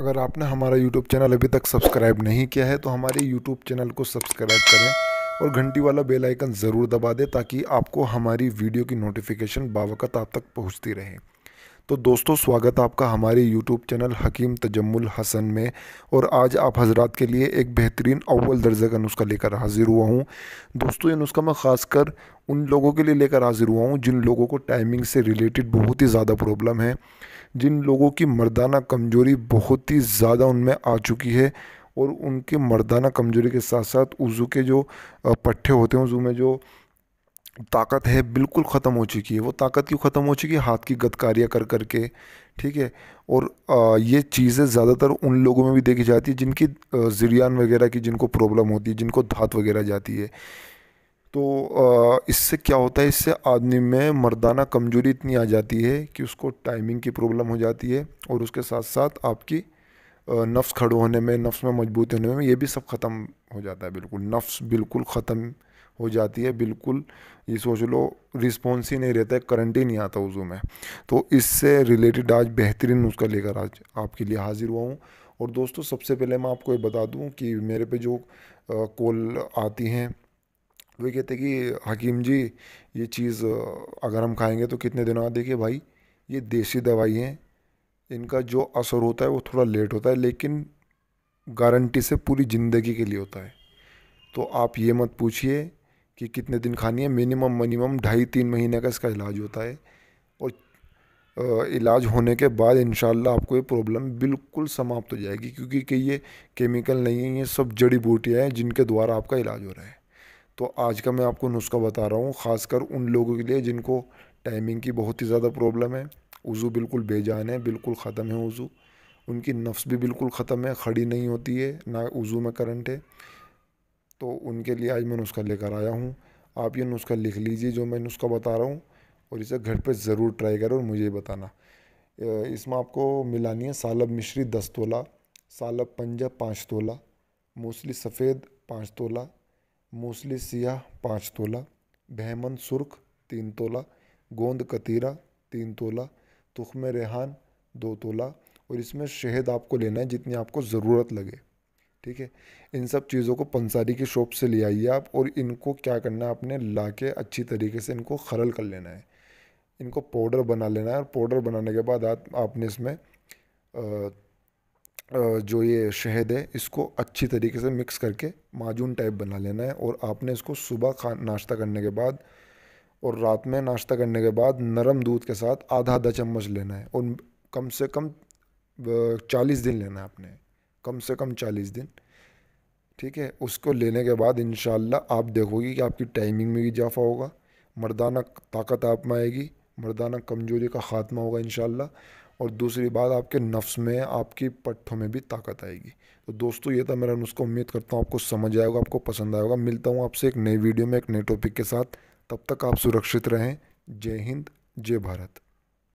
अगर आपने हमारा यूट्यूब चैनल अभी तक सब्सक्राइब नहीं किया है तो हमारे यूट्यूब चैनल को सब्सक्राइब करें और घंटी वाला बेल आइकन ज़रूर दबा दें ताकि आपको हमारी वीडियो की नोटिफिकेशन बावकत आप तक पहुंचती रहे तो दोस्तों स्वागत आपका हमारे यूट्यूब चैनल हकीम तजम्मुल हसन में और आज आप हजरात के लिए एक बेहतरीन अव्वल दर्जे का नुस्खा लेकर हाजिर हुआ हूँ दोस्तों ये नुस्खा मैं ख़ासकर उन लोगों के लिए लेकर हाजिर हुआ हूँ जिन लोगों को टाइमिंग से रिलेटेड बहुत ही ज़्यादा प्रॉब्लम है जिन लोगों की मर्दाना कमजोरी बहुत ही ज़्यादा उनमें आ चुकी है और उनके मर्दाना कमजोरी के साथ साथ उज़ू के जो पट्ठे होते हैं उज़ू में जो ताकत है बिल्कुल ख़त्म हो चुकी है वो ताकत क्यों ख़त्म हो चुकी है हाथ की गदकारियाँ कर कर के ठीक है और ये चीज़ें ज़्यादातर उन लोगों में भी देखी जाती है जिनकी ज़रियान वगैरह की जिनको प्रॉब्लम होती है जिनको धात वगैरह जाती है तो इससे क्या होता है इससे आदमी में मर्दाना कमजोरी इतनी आ जाती है कि उसको टाइमिंग की प्रॉब्लम हो जाती है और उसके साथ साथ आपकी नफ्स खड़े होने में नफ्स में मजबूत होने में ये भी सब ख़त्म हो जाता है बिल्कुल नफ्स बिल्कुल ख़त्म हो जाती है बिल्कुल ये सोच लो रिस्पॉन्स ही नहीं रहता है करंट ही नहीं आता उज़ू में तो इससे रिलेटेड आज बेहतरीन नुस्खा लेकर आज आपके लिए हाज़िर हुआ हूँ और दोस्तों सबसे पहले मैं आपको ये बता दूँ कि मेरे पे जो कॉल आती हैं वे कहते हैं कि हकीम जी ये चीज़ अगर हम खाएंगे तो कितने दिनों बाद देखिए भाई ये देसी दवाई हैं इनका जो असर होता है वो थोड़ा लेट होता है लेकिन गारंटी से पूरी ज़िंदगी के लिए होता है तो आप ये मत पूछिए कि कितने दिन खानी है मिनिमम मिनिमम ढाई तीन महीने का इसका इलाज होता है और इलाज होने के बाद इन आपको ये प्रॉब्लम बिल्कुल समाप्त हो जाएगी क्योंकि कि ये केमिकल नहीं है ये सब जड़ी बूटियाँ हैं जिनके द्वारा आपका इलाज हो रहा है तो आज का मैं आपको नुस्खा बता रहा हूँ ख़ासकर उन लोगों के लिए जिनको टाइमिंग की बहुत ही ज़्यादा प्रॉब्लम है वज़ू बिल्कुल बेजान है बिल्कुल ख़त्म है वज़ू उनकी नफ्स भी बिल्कुल ख़त्म है खड़ी नहीं होती है ना वज़ू में करंट है तो उनके लिए आज मैं नुस्खा लेकर आया हूँ आप ये नुस्खा लिख लीजिए जो मैं नुस्खा बता रहा हूँ और इसे घर पर ज़रूर ट्राई करें और मुझे बताना इसमें आपको मिलानी है सालब मिश्री दस तोला सालब पंजा पाँच तोला मूसली सफ़ेद पाँच तोला मूसली सियाह पाँच तोला बहमन सुर्ख तीन तोला गोंद कतीरा तीन तोला में रेहान दो तोला और इसमें शहद आपको लेना है जितनी आपको ज़रूरत लगे ठीक है इन सब चीज़ों को पंसारी की शॉप से ले आइए आप और इनको क्या करना है आपने ला के अच्छी तरीके से इनको खरल कर लेना है इनको पाउडर बना लेना है और पाउडर बनाने के बाद आप आपने इसमें जो ये शहद है इसको अच्छी तरीके से मिक्स करके माजून टाइप बना लेना है और आपने इसको सुबह खा नाश्ता करने के बाद और रात में नाश्ता करने के बाद नरम दूध के साथ आधा आधा चम्मच लेना है और कम से कम चालीस दिन लेना है आपने कम से कम चालीस दिन ठीक है उसको लेने के बाद इन आप देखोगे कि आपकी टाइमिंग में भी इजाफा होगा मर्दाना ताकत आप में आएगी मर्दाना कमज़ोरी का ख़ात्मा होगा इन और दूसरी बात आपके नफ्स में आपकी पट्ठों में भी ताकत आएगी तो दोस्तों ये था मेरा नुस्खा उम्मीद करता हूँ आपको समझ आएगा आपको पसंद आएगा मिलता हूँ आपसे एक नए वीडियो में एक नए टॉपिक के साथ तब तक आप सुरक्षित रहें जय हिंद जय भारत